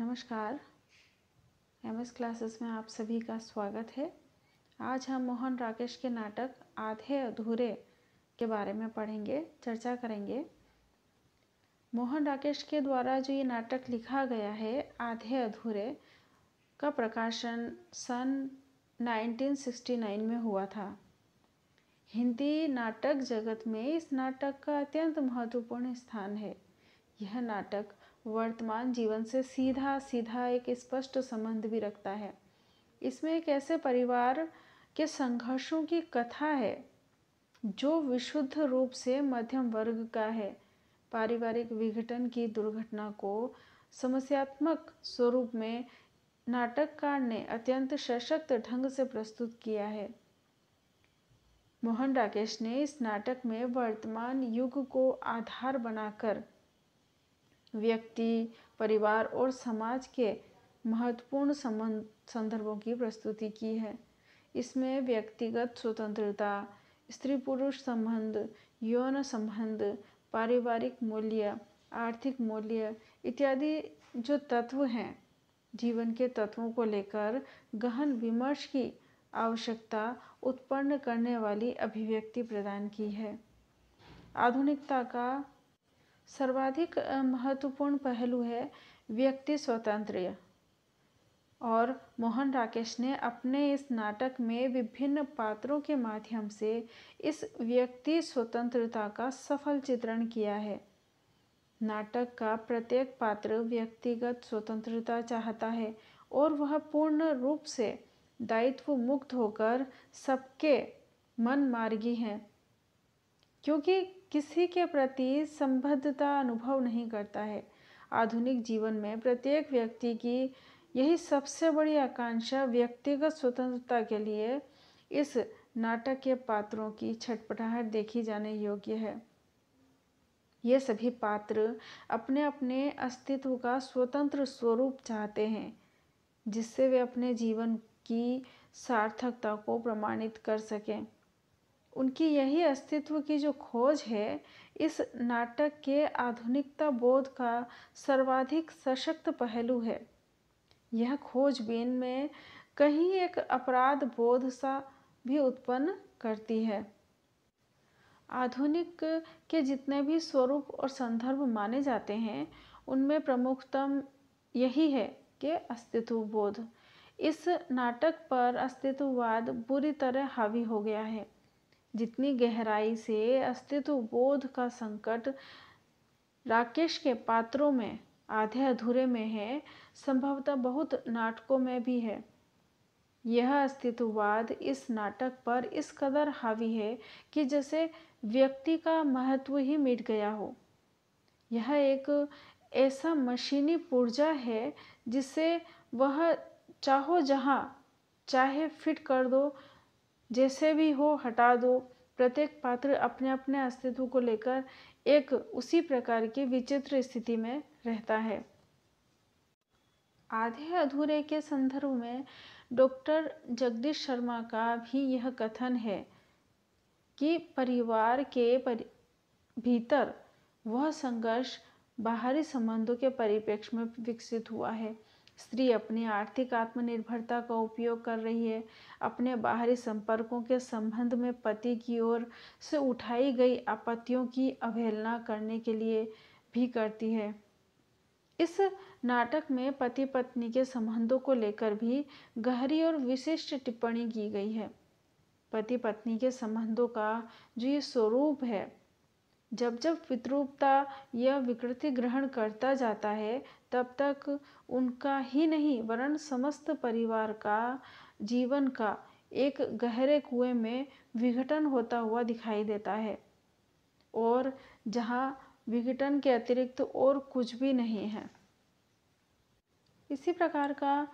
नमस्कार M S classes में आप सभी का स्वागत है आज हम मोहन राकेश के नाटक आधे अधूरे के बारे में पढ़ेंगे चर्चा करेंगे मोहन राकेश के द्वारा जो ये नाटक लिखा गया है आधे अधूरे का प्रकाशन सन 1969 में हुआ था हिंदी नाटक जगत में इस नाटक का अत्यंत महत्वपूर्ण स्थान है यह नाटक वर्तमान जीवन से सीधा सीधा एक स्पष्ट संबंध भी रखता है इसमें एक ऐसे परिवार के संघर्षों की कथा है जो विशुद्ध रूप से मध्यम वर्ग का है पारिवारिक विघटन की दुर्घटना को समस्यात्मक स्वरूप में नाटककार ने अत्यंत सशक्त ढंग से प्रस्तुत किया है मोहन राकेश ने इस नाटक में वर्तमान युग को आधार बनाकर व्यक्ति परिवार और समाज के महत्वपूर्ण संदर्भों की प्रस्तुति की है इसमें व्यक्तिगत स्वतंत्रता स्त्री पुरुष संबंध यौन संबंध पारिवारिक मूल्य आर्थिक मूल्य इत्यादि जो तत्व हैं जीवन के तत्वों को लेकर गहन विमर्श की आवश्यकता उत्पन्न करने वाली अभिव्यक्ति प्रदान की है आधुनिकता का सर्वाधिक महत्वपूर्ण पहलू है व्यक्ति स्वतंत्र और मोहन राकेश ने अपने इस नाटक में विभिन्न पात्रों के माध्यम से इस व्यक्ति स्वतंत्रता का सफल चित्रण किया है नाटक का प्रत्येक पात्र व्यक्तिगत स्वतंत्रता चाहता है और वह पूर्ण रूप से दायित्व मुक्त होकर सबके मन मार्गी हैं क्योंकि किसी के प्रति संबद्धता अनुभव नहीं करता है आधुनिक जीवन में प्रत्येक व्यक्ति की यही सबसे बड़ी आकांक्षा व्यक्तिगत स्वतंत्रता के लिए इस नाटक के पात्रों की छटपटाहट देखी जाने योग्य है ये सभी पात्र अपने अपने अस्तित्व का स्वतंत्र स्वरूप चाहते हैं जिससे वे अपने जीवन की सार्थकता को प्रमाणित कर सकें उनकी यही अस्तित्व की जो खोज है इस नाटक के आधुनिकता बोध का सर्वाधिक सशक्त पहलू है यह खोजबीन में कहीं एक अपराध बोध सा भी उत्पन्न करती है आधुनिक के जितने भी स्वरूप और संदर्भ माने जाते हैं उनमें प्रमुखतम यही है कि अस्तित्व बोध इस नाटक पर अस्तित्ववाद बुरी तरह हावी हो गया है जितनी गहराई से अस्तित्व बोध का संकट राकेश के पात्रों में आधे अधूरे में है संभवतः बहुत नाटकों में भी है यह अस्तित्ववाद इस नाटक पर इस कदर हावी है कि जैसे व्यक्ति का महत्व ही मिट गया हो यह एक ऐसा मशीनी पूर्जा है जिसे वह चाहो जहाँ चाहे फिट कर दो जैसे भी हो हटा दो प्रत्येक पात्र अपने अपने अस्तित्व को लेकर एक उसी प्रकार की विचित्र स्थिति में रहता है आधे अधूरे के संदर्भ में डॉक्टर जगदीश शर्मा का भी यह कथन है कि परिवार के परि भीतर वह संघर्ष बाहरी संबंधों के परिप्रेक्ष्य में विकसित हुआ है स्त्री अपनी आर्थिक आत्मनिर्भरता का उपयोग कर रही है अपने बाहरी संपर्कों के संबंध में पति की ओर से उठाई गई आपत्तियों की अवहेलना करने के लिए भी करती है इस नाटक में पति पत्नी के संबंधों को लेकर भी गहरी और विशिष्ट टिप्पणी की गई है पति पत्नी के संबंधों का जो ये स्वरूप है जब जब पितरूपता यह विकृति ग्रहण करता जाता है तब तक उनका ही नहीं वरन समस्त परिवार का जीवन का एक गहरे कुएं में विघटन होता हुआ दिखाई देता है और जहाँ विघटन के अतिरिक्त और कुछ भी नहीं है इसी प्रकार का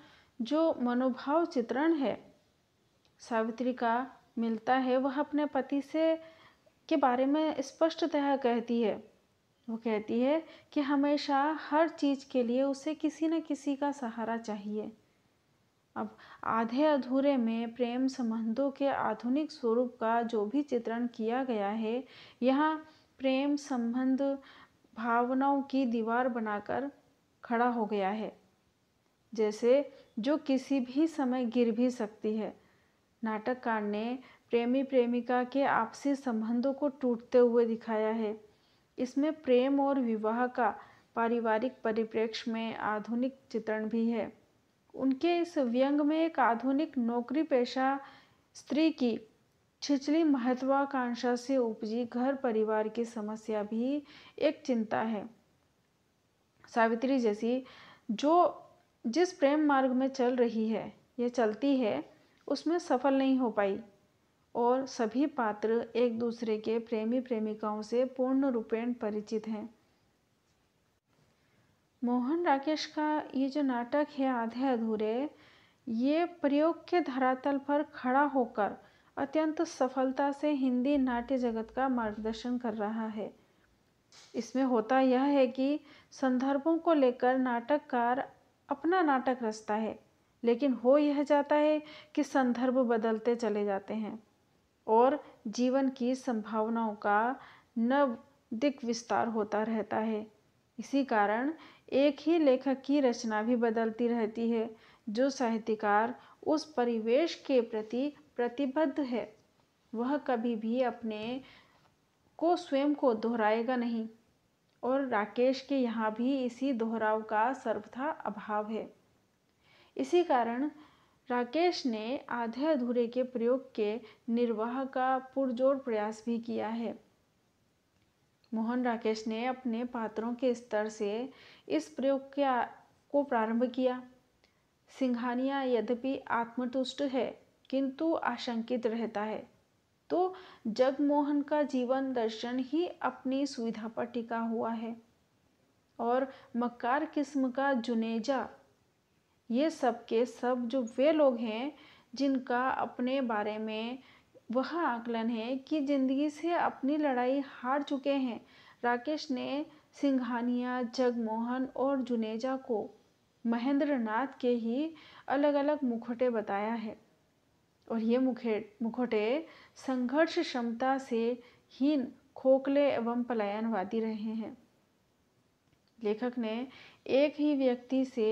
जो मनोभाव चित्रण है सावित्री का मिलता है वह अपने पति से के बारे में स्पष्टतः कहती है वो कहती है कि हमेशा हर चीज़ के लिए उसे किसी न किसी का सहारा चाहिए अब आधे अधूरे में प्रेम संबंधों के आधुनिक स्वरूप का जो भी चित्रण किया गया है यह प्रेम संबंध भावनाओं की दीवार बनाकर खड़ा हो गया है जैसे जो किसी भी समय गिर भी सकती है नाटककार ने प्रेमी प्रेमिका के आपसी संबंधों को टूटते हुए दिखाया है इसमें प्रेम और विवाह का पारिवारिक परिप्रेक्ष्य में आधुनिक चित्रण भी है उनके इस व्यंग में एक आधुनिक नौकरी पेशा स्त्री की छिछली महत्वाकांक्षा से उपजी घर परिवार की समस्या भी एक चिंता है सावित्री जैसी जो जिस प्रेम मार्ग में चल रही है या चलती है उसमें सफल नहीं हो पाई और सभी पात्र एक दूसरे के प्रेमी प्रेमिकाओं से पूर्ण रूपेण परिचित हैं मोहन राकेश का ये जो नाटक है आधे अधूरे ये प्रयोग के धरातल पर खड़ा होकर अत्यंत सफलता से हिंदी नाट्य जगत का मार्गदर्शन कर रहा है इसमें होता यह है कि संदर्भों को लेकर नाटककार अपना नाटक रचता है लेकिन हो यह जाता है कि संदर्भ बदलते चले जाते हैं और जीवन की संभावनाओं का नव दिक विस्तार होता रहता है इसी कारण एक ही लेखक की रचना भी बदलती रहती है जो साहित्यकार उस परिवेश के प्रति प्रतिबद्ध है वह कभी भी अपने को स्वयं को दोहराएगा नहीं और राकेश के यहाँ भी इसी दोहराव का सर्वथा अभाव है इसी कारण राकेश ने आधे अधूरे के प्रयोग के निर्वाह का पुरजोर प्रयास भी किया है मोहन राकेश ने अपने पात्रों के स्तर से इस प्रयोग को प्रारंभ किया सिंघानिया यद्यपि आत्मतुष्ट है किंतु आशंकित रहता है तो जगमोहन का जीवन दर्शन ही अपनी सुविधा पर टिका हुआ है और मक्कार किस्म का जुनेजा ये सब के सब जो वे लोग हैं जिनका अपने बारे में वह आकलन है कि जिंदगी से अपनी लड़ाई हार चुके हैं राकेश ने सिंघानिया जगमोहन और जुनेजा को महेंद्रनाथ के ही अलग अलग मुखोटे बताया है और ये मुखे मुखोटे संघर्ष क्षमता से हीन खोखले एवं पलायनवादी रहे हैं लेखक ने एक ही व्यक्ति से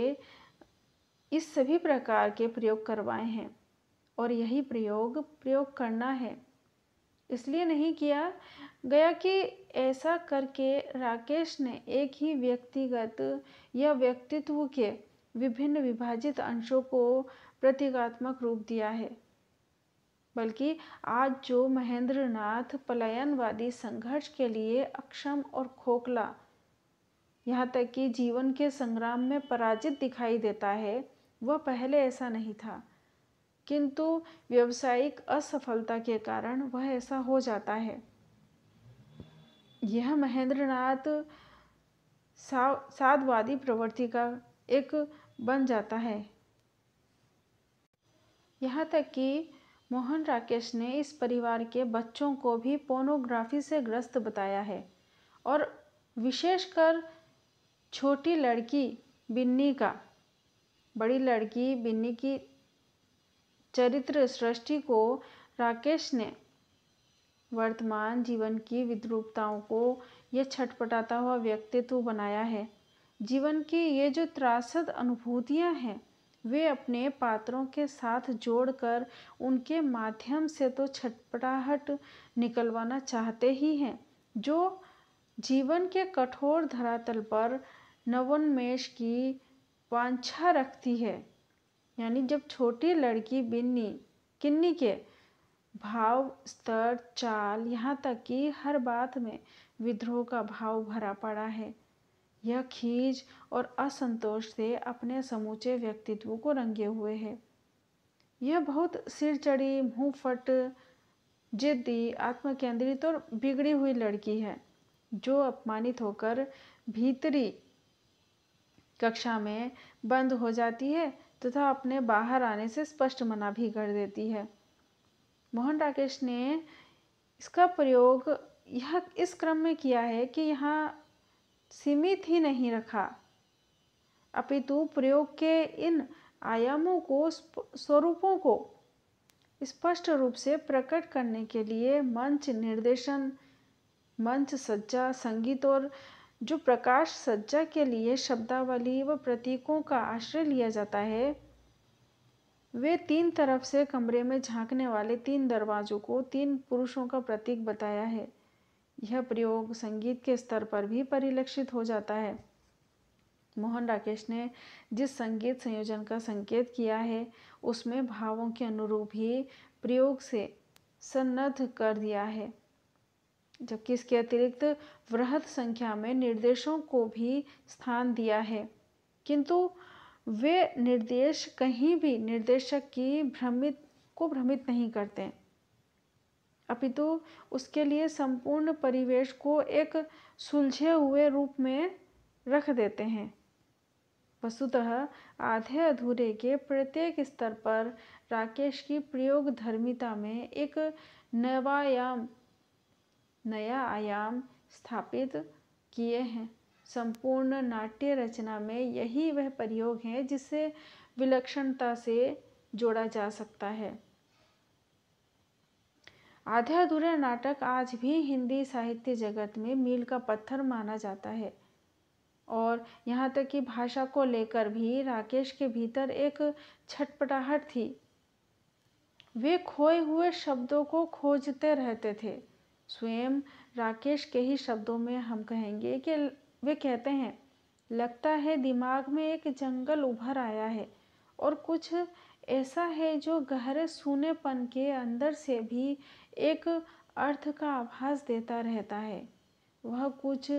इस सभी प्रकार के प्रयोग करवाए हैं और यही प्रयोग प्रयोग करना है इसलिए नहीं किया गया कि ऐसा करके राकेश ने एक ही व्यक्तिगत या व्यक्तित्व के विभिन्न विभाजित अंशों को प्रतीकात्मक रूप दिया है बल्कि आज जो महेंद्रनाथ पलायनवादी संघर्ष के लिए अक्षम और खोखला यहाँ तक कि जीवन के संग्राम में पराजित दिखाई देता है वह पहले ऐसा नहीं था किंतु व्यवसायिक असफलता के कारण वह ऐसा हो जाता है यह महेंद्रनाथ साधवादी प्रवृत्ति का एक बन जाता है यहाँ तक कि मोहन राकेश ने इस परिवार के बच्चों को भी पोर्नोग्राफी से ग्रस्त बताया है और विशेषकर छोटी लड़की बिन्नी का बड़ी लड़की बिन्नी की चरित्र सृष्टि को राकेश ने वर्तमान जीवन की विद्रूपताओं को यह छटपटाता हुआ व्यक्तित्व बनाया है जीवन की ये जो त्रासद अनुभूतियाँ हैं वे अपने पात्रों के साथ जोड़कर उनके माध्यम से तो छटपटाहट निकलवाना चाहते ही हैं जो जीवन के कठोर धरातल पर नवोन्मेष की वांछा रखती है यानी जब छोटी लड़की बिन्नी किन्नी के भाव स्तर चाल यहाँ तक कि हर बात में विद्रोह का भाव भरा पड़ा है यह खींच और असंतोष से अपने समूचे व्यक्तित्व को रंगे हुए है यह बहुत सिर चढ़ी मुँह फट जिद्दी आत्मकेंद्रित और बिगड़ी हुई लड़की है जो अपमानित होकर भीतरी कक्षा में बंद हो जाती है तथा अपने बाहर आने से स्पष्ट मना भी कर देती है मोहन राकेश ने इसका प्रयोग यह इस क्रम में किया है कि यहाँ सीमित ही नहीं रखा अपितु प्रयोग के इन आयामों को स्वरूपों को स्पष्ट रूप से प्रकट करने के लिए मंच निर्देशन मंच सज्जा संगीत और जो प्रकाश सज्जा के लिए शब्दावली व प्रतीकों का आश्रय लिया जाता है वे तीन तरफ से कमरे में झांकने वाले तीन दरवाजों को तीन पुरुषों का प्रतीक बताया है यह प्रयोग संगीत के स्तर पर भी परिलक्षित हो जाता है मोहन राकेश ने जिस संगीत संयोजन का संकेत किया है उसमें भावों के अनुरूप ही प्रयोग से सन्नद्ध कर दिया है जबकि इसके अतिरिक्त वृहद संख्या में निर्देशों को भी स्थान दिया है किंतु वे निर्देश कहीं भी निर्देशक की भ्रमित को भ्रमित नहीं करते अपितु तो उसके लिए संपूर्ण परिवेश को एक सुलझे हुए रूप में रख देते हैं वस्तुतः आधे अधूरे के प्रत्येक स्तर पर राकेश की प्रयोग धर्मिता में एक नवायाम नया आयाम स्थापित किए हैं संपूर्ण नाट्य रचना में यही वह प्रयोग है जिसे विलक्षणता से जोड़ा जा सकता है आधे अधूरे नाटक आज भी हिंदी साहित्य जगत में मील का पत्थर माना जाता है और यहाँ तक कि भाषा को लेकर भी राकेश के भीतर एक छटपटाहट थी वे खोए हुए शब्दों को खोजते रहते थे स्वयं राकेश के ही शब्दों में हम कहेंगे कि वे कहते हैं लगता है दिमाग में एक जंगल उभर आया है और कुछ ऐसा है जो गहरे सूनेपन के अंदर से भी एक अर्थ का आभास देता रहता है वह कुछ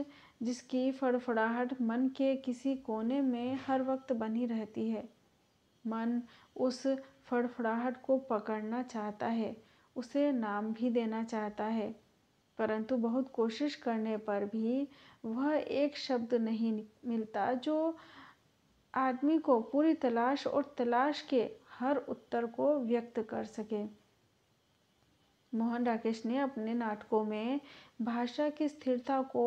जिसकी फड़फड़ाहट मन के किसी कोने में हर वक्त बनी रहती है मन उस फड़फड़ाहट को पकड़ना चाहता है उसे नाम भी देना चाहता है परंतु बहुत कोशिश करने पर भी वह एक शब्द नहीं मिलता जो आदमी को पूरी तलाश और तलाश के हर उत्तर को व्यक्त कर सके मोहन राकेश ने अपने नाटकों में भाषा की स्थिरता को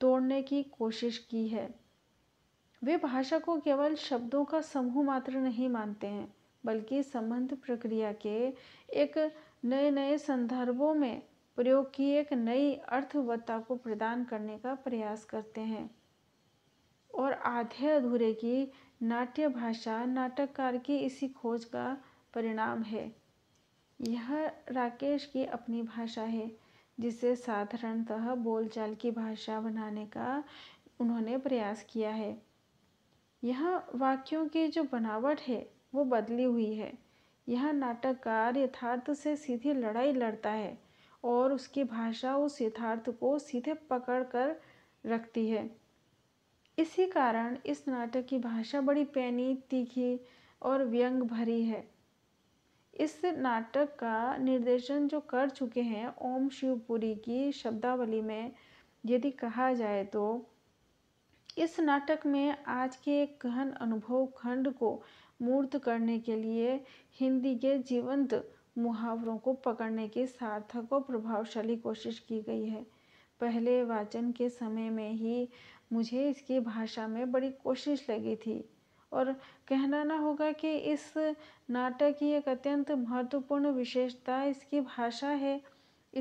तोड़ने की कोशिश की है वे भाषा को केवल शब्दों का समूह मात्र नहीं मानते हैं बल्कि संबंध प्रक्रिया के एक नए नए संदर्भों में प्रयोग की एक नई अर्थवत्ता को प्रदान करने का प्रयास करते हैं और आधे अधूरे की नाट्य भाषा नाटककार की इसी खोज का परिणाम है यह राकेश की अपनी भाषा है जिसे साधारणतः बोलचाल की भाषा बनाने का उन्होंने प्रयास किया है यह वाक्यों की जो बनावट है वो बदली हुई है यह नाटककार यथार्थ से सीधी लड़ाई लड़ता है और उसकी भाषा उस यथार्थ को सीधे पकड़ कर रखती है इसी कारण इस नाटक की भाषा बड़ी पैनी तीखी और व्यंग भरी है इस नाटक का निर्देशन जो कर चुके हैं ओम शिवपुरी की शब्दावली में यदि कहा जाए तो इस नाटक में आज के एक गहन अनुभव खंड को मूर्त करने के लिए हिंदी के जीवंत मुहावरों को पकड़ने की सार्थक और प्रभावशाली कोशिश की गई है पहले वाचन के समय में ही मुझे इसकी भाषा में बड़ी कोशिश लगी थी और कहना ना होगा कि इस नाटक की एक अत्यंत महत्वपूर्ण विशेषता इसकी भाषा है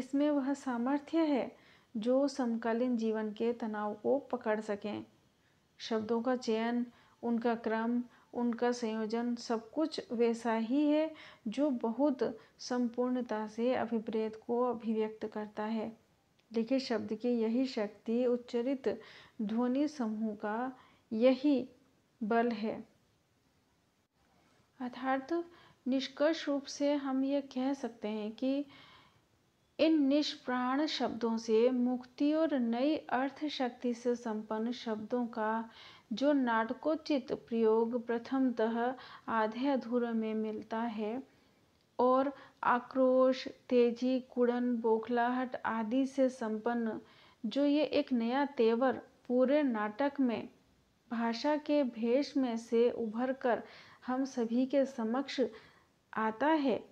इसमें वह सामर्थ्य है जो समकालीन जीवन के तनाव को पकड़ सकें शब्दों का चयन उनका क्रम उनका संयोजन सब कुछ वैसा ही है जो बहुत संपूर्णता से अभिप्रेत को अभिव्यक्त करता है लिखे शब्द की यही शक्ति उच्चरित ध्वनि समूह का यही बल है अर्थात निष्कर्ष रूप से हम ये कह सकते हैं कि इन निष्प्राण शब्दों से मुक्ति और नई अर्थ शक्ति से संपन्न शब्दों का जो नाटकोचित प्रयोग प्रथमतः आधे अधूर में मिलता है और आक्रोश तेजी कुड़न बोखलाहट आदि से संपन्न जो ये एक नया तेवर पूरे नाटक में भाषा के भेष में से उभर कर हम सभी के समक्ष आता है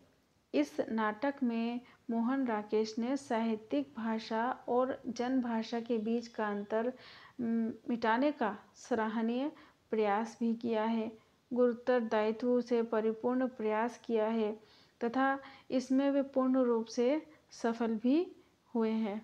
इस नाटक में मोहन राकेश ने साहित्यिक भाषा और जनभाषा के बीच का अंतर मिटाने का सराहनीय प्रयास भी किया है गुरुतर दायित्व से परिपूर्ण प्रयास किया है तथा इसमें वे पूर्ण रूप से सफल भी हुए हैं